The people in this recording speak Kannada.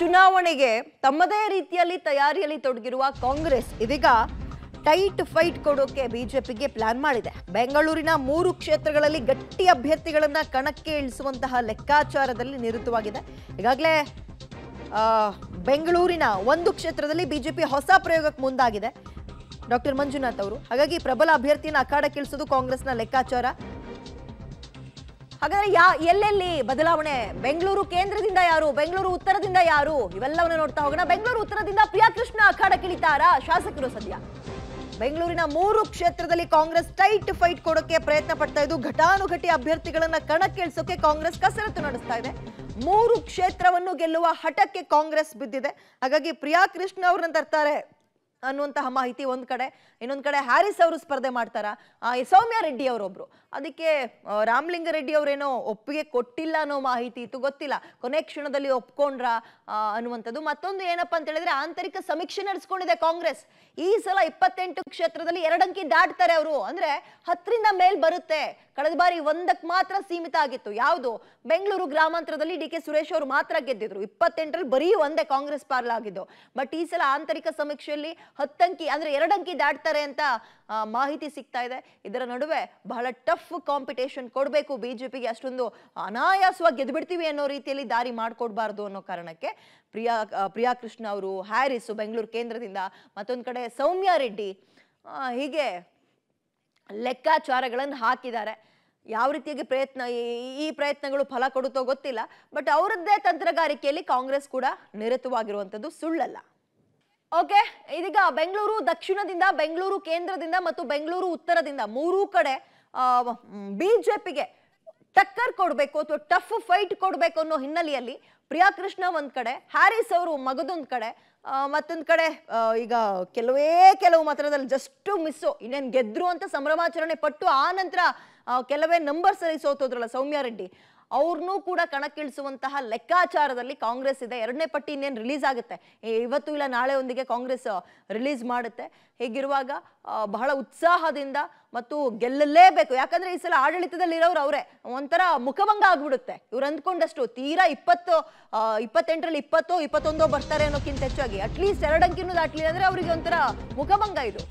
ಚುನಾವಣೆಗೆ ತಮ್ಮದೇ ರೀತಿಯಲ್ಲಿ ತಯಾರಿಯಲ್ಲಿ ತೊಡಗಿರುವ ಕಾಂಗ್ರೆಸ್ ಇದೀಗ ಟೈಟ್ ಫೈಟ್ ಕೊಡೋಕೆ ಬಿಜೆಪಿಗೆ ಪ್ಲಾನ್ ಮಾಡಿದೆ ಬೆಂಗಳೂರಿನ ಮೂರು ಕ್ಷೇತ್ರಗಳಲ್ಲಿ ಗಟ್ಟಿ ಅಭ್ಯರ್ಥಿಗಳನ್ನ ಕಣಕ್ಕೆ ಇಳಿಸುವಂತಹ ಲೆಕ್ಕಾಚಾರದಲ್ಲಿ ನಿರತವಾಗಿದೆ ಈಗಾಗಲೇ ಬೆಂಗಳೂರಿನ ಒಂದು ಕ್ಷೇತ್ರದಲ್ಲಿ ಬಿಜೆಪಿ ಹೊಸ ಪ್ರಯೋಗಕ್ಕೆ ಮುಂದಾಗಿದೆ ಡಾಕ್ಟರ್ ಮಂಜುನಾಥ್ ಅವರು ಹಾಗಾಗಿ ಪ್ರಬಲ ಅಭ್ಯರ್ಥಿಯನ್ನು ಇಳಿಸೋದು ಕಾಂಗ್ರೆಸ್ನ ಲೆಕ್ಕಾಚಾರ ಹಾಗಾದ್ರೆ ಯಾ ಎಲ್ಲೆಲ್ಲಿ ಬದಲಾವಣೆ ಬೆಂಗಳೂರು ಕೇಂದ್ರದಿಂದ ಯಾರು ಬೆಂಗಳೂರು ಉತ್ತರದಿಂದ ಯಾರು ಇವೆಲ್ಲವನ್ನ ನೋಡ್ತಾ ಹೋಗೋಣ ಬೆಂಗಳೂರು ಉತ್ತರದಿಂದ ಪ್ರಿಯಾಕೃಷ್ಣ ಅಖಾಡಕ್ಕಿಳಿತಾರಾ ಶಾಸಕರು ಸದ್ಯ ಬೆಂಗಳೂರಿನ ಮೂರು ಕ್ಷೇತ್ರದಲ್ಲಿ ಕಾಂಗ್ರೆಸ್ ಟೈಟ್ ಫೈಟ್ ಕೊಡೋಕೆ ಪ್ರಯತ್ನ ಪಡ್ತಾ ಇದ್ದು ಘಟಾನುಘಟಿ ಅಭ್ಯರ್ಥಿಗಳನ್ನ ಕಣಕ್ಕಿಳಿಸೋಕೆ ಕಾಂಗ್ರೆಸ್ ಕಸರತ್ತು ನಡೆಸ್ತಾ ಇದೆ ಮೂರು ಕ್ಷೇತ್ರವನ್ನು ಗೆಲ್ಲುವ ಹಠಕ್ಕೆ ಕಾಂಗ್ರೆಸ್ ಬಿದ್ದಿದೆ ಹಾಗಾಗಿ ಪ್ರಿಯಾಕೃಷ್ಣ ಅವ್ರನ್ನ ತರ್ತಾರೆ ಅನ್ನುವಂತಹ ಮಾಹಿತಿ ಒಂದು ಕಡೆ ಇನ್ನೊಂದು ಕಡೆ ಹ್ಯಾರಿಸ್ ಅವರು ಸ್ಪರ್ಧೆ ಮಾಡ್ತಾರ ಸೌಮ್ಯ ರೆಡ್ಡಿ ಅವರೊಬ್ರು ಅದಕ್ಕೆ ರಾಮಲಿಂಗ ರೆಡ್ಡಿ ಅವರೇನೋ ಒಪ್ಪಿಗೆ ಕೊಟ್ಟಿಲ್ಲ ಅನ್ನೋ ಮಾಹಿತಿ ಇತ್ತು ಗೊತ್ತಿಲ್ಲ ಕೊನೆ ಕ್ಷಣದಲ್ಲಿ ಒಪ್ಕೊಂಡ್ರ ಅನ್ನುವಂಥದ್ದು ಮತ್ತೊಂದು ಏನಪ್ಪಾ ಅಂತ ಹೇಳಿದ್ರೆ ಆಂತರಿಕ ಸಮೀಕ್ಷೆ ನಡೆಸ್ಕೊಂಡಿದೆ ಕಾಂಗ್ರೆಸ್ ಈ ಸಲ ಇಪ್ಪತ್ತೆಂಟು ಕ್ಷೇತ್ರದಲ್ಲಿ ಎರಡಂಕಿ ದಾಟ್ತಾರೆ ಅವರು ಅಂದ್ರೆ ಹತ್ತರಿಂದ ಮೇಲ್ ಬರುತ್ತೆ ಕಳೆದ ಬಾರಿ ಒಂದಕ್ಕೆ ಮಾತ್ರ ಸೀಮಿತ ಆಗಿತ್ತು ಯಾವುದು ಬೆಂಗಳೂರು ಗ್ರಾಮಾಂತರದಲ್ಲಿ ಡಿ ಕೆ ಸುರೇಶ್ ಅವರು ಮಾತ್ರ ಗೆದ್ದಿದ್ರು ಇಪ್ಪತ್ತೆಂಟರಲ್ಲಿ ಬರೀ ಒಂದೇ ಕಾಂಗ್ರೆಸ್ ಆಗಿದ್ದು ಬಟ್ ಈ ಸಲ ಆಂತರಿಕ ಸಮೀಕ್ಷೆಯಲ್ಲಿ ಹತ್ತಂಕಿ ಅಂದ್ರೆ ಎರಡಂಕಿ ದಾಟ್ತಾರೆ ಅಂತ ಮಾಹಿತಿ ಸಿಗ್ತಾ ಇದೆ ಇದರ ನಡುವೆ ಬಹಳ ಟಫ್ ಕಾಂಪಿಟೇಷನ್ ಕೊಡಬೇಕು ಬಿಜೆಪಿಗೆ ಅಷ್ಟೊಂದು ಅನಾಯಾಸವಾಗಿ ಗೆದ್ಬಿಡ್ತೀವಿ ಅನ್ನೋ ರೀತಿಯಲ್ಲಿ ದಾರಿ ಮಾಡಿಕೊಡ್ಬಾರ್ದು ಅನ್ನೋ ಕಾರಣಕ್ಕೆ ಪ್ರಿಯಾ ಪ್ರಿಯಾ ಕೃಷ್ಣ ಅವರು ಹ್ಯಾರಿಸು ಬೆಂಗಳೂರು ಕೇಂದ್ರದಿಂದ ಮತ್ತೊಂದು ಕಡೆ ಸೌಮ್ಯ ರೆಡ್ಡಿ ಹೀಗೆ ಲೆಕ್ಕಾಚಾರಗಳನ್ನು ಹಾಕಿದ್ದಾರೆ ಯಾವ ರೀತಿಯಾಗಿ ಪ್ರಯತ್ನ ಈ ಪ್ರಯತ್ನಗಳು ಫಲ ಕೊಡುತ್ತೋ ಗೊತ್ತಿಲ್ಲ ಬಟ್ ಅವರದ್ದೇ ತಂತ್ರಗಾರಿಕೆಯಲ್ಲಿ ಕಾಂಗ್ರೆಸ್ ಕೂಡ ನಿರತವಾಗಿರುವಂಥದ್ದು ಸುಳ್ಳಲ್ಲ ಓಕೆ ಇದೀಗ ಬೆಂಗಳೂರು ದಕ್ಷಿಣದಿಂದ ಬೆಂಗಳೂರು ಕೇಂದ್ರದಿಂದ ಮತ್ತು ಬೆಂಗಳೂರು ಉತ್ತರದಿಂದ ಮೂರೂ ಕಡೆ ಬಿಜೆಪಿಗೆ ಟಕ್ಕರ್ ಕೊಡಬೇಕು ಅಥವಾ ಟಫ್ ಫೈಟ್ ಕೊಡಬೇಕು ಅನ್ನೋ ಹಿನ್ನೆಲೆಯಲ್ಲಿ ಪ್ರಿಯಾ ಕೃಷ್ಣ ಒಂದ್ ಕಡೆ ಹ್ಯಾರಿಸ್ ಅವರು ಮಗದೊಂದ್ ಕಡೆ ಮತ್ತೊಂದ್ ಕಡೆ ಈಗ ಕೆಲವೇ ಕೆಲವು ಮಾತ್ರದಲ್ಲಿ ಜಸ್ಟ್ ಮಿಸ್ಸು ಇನ್ನೇನು ಗೆದ್ರು ಅಂತ ಸಂಭ್ರಮಾಚರಣೆ ಪಟ್ಟು ಆ ನಂತರ ಕೆಲವೇ ನಂಬರ್ ಸರಿ ಸೋತೋದ್ರಲ್ಲ ಸೌಮ್ಯ ರೆಡ್ಡಿ ಅವ್ರನ್ನೂ ಕೂಡ ಕಣಕ್ಕಿಳಿಸುವಂತಹ ಲೆಕ್ಕಾಚಾರದಲ್ಲಿ ಕಾಂಗ್ರೆಸ್ ಇದೆ ಎರಡನೇ ಪಟ್ಟಿ ಇನ್ನೇನು ರಿಲೀಸ್ ಆಗುತ್ತೆ ಇವತ್ತು ಇಲ್ಲ ನಾಳೆ ಒಂದಿಗೆ ಕಾಂಗ್ರೆಸ್ ರಿಲೀಸ್ ಮಾಡುತ್ತೆ ಹೇಗಿರುವಾಗ ಬಹಳ ಉತ್ಸಾಹದಿಂದ ಮತ್ತು ಗೆಲ್ಲಲೇಬೇಕು ಯಾಕಂದ್ರೆ ಈ ಸಲ ಆಡಳಿತದಲ್ಲಿ ಇರೋರು ಅವರೇ ಒಂಥರ ಮುಖಭಂಗ ಆಗ್ಬಿಡುತ್ತೆ ಇವ್ರು ಅಂದ್ಕೊಂಡಷ್ಟು ತೀರಾ ಇಪ್ಪತ್ತು ಇಪ್ಪತ್ತೆಂಟರಲ್ಲಿ ಇಪ್ಪತ್ತೋ ಇಪ್ಪತ್ತೊಂದೋ ಬರ್ತಾರೆ ಅನ್ನೋಕ್ಕಿಂತ ಹೆಚ್ಚಾಗಿ ಅಟ್ಲೀಸ್ಟ್ ಎರಡು ಅಂಕಿನೂ ದಾಟಲಿಲ್ಲ ಅಂದರೆ ಅವರಿಗೆ ಒಂಥರ ಮುಖಭಂಗ ಇದು